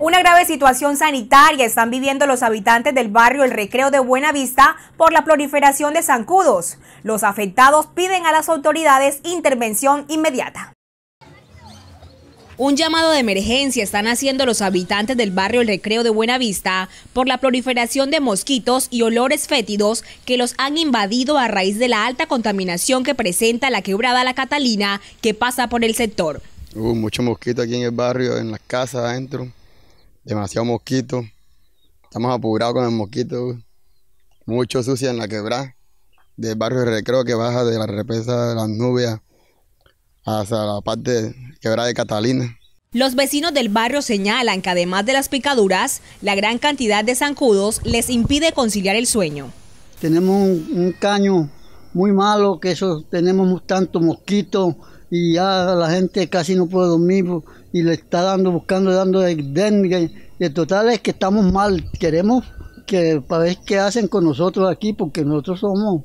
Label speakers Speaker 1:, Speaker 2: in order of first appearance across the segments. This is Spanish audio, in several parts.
Speaker 1: Una grave situación sanitaria están viviendo los habitantes del barrio El Recreo de Buenavista por la proliferación de zancudos. Los afectados piden a las autoridades intervención inmediata. Un llamado de emergencia están haciendo los habitantes del barrio El Recreo de Buenavista por la proliferación de mosquitos y olores fétidos que los han invadido a raíz de la alta contaminación que presenta la quebrada La Catalina que pasa por el sector.
Speaker 2: Hubo muchos mosquitos aquí en el barrio, en las casas adentro demasiado mosquito. Estamos apurados con el mosquito. Mucho sucia en la quebrada. Del barrio de Recreo que baja de la represa de las nubias hasta la parte quebrada de Catalina. Los
Speaker 1: vecinos del barrio señalan que además de las picaduras, la gran cantidad de zancudos les impide conciliar el sueño.
Speaker 3: Tenemos un, caño muy malo, que eso tenemos tanto mosquitos y ya la gente casi no puede dormir pues, y le está dando, buscando, dando dengue. Y el total es que estamos mal, queremos que para ver qué hacen con nosotros aquí, porque nosotros somos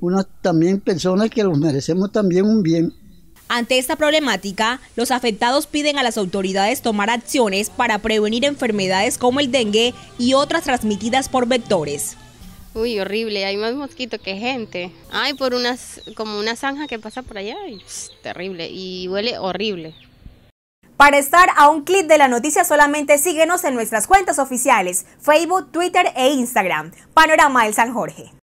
Speaker 3: unas también personas que los merecemos también un bien.
Speaker 1: Ante esta problemática, los afectados piden a las autoridades tomar acciones para prevenir enfermedades como el dengue y otras transmitidas por vectores.
Speaker 4: Uy, horrible, hay más mosquito que gente. Ay, por unas, como una zanja que pasa por allá, terrible, y huele horrible.
Speaker 1: Para estar a un clip de la noticia solamente síguenos en nuestras cuentas oficiales, Facebook, Twitter e Instagram. Panorama del San Jorge.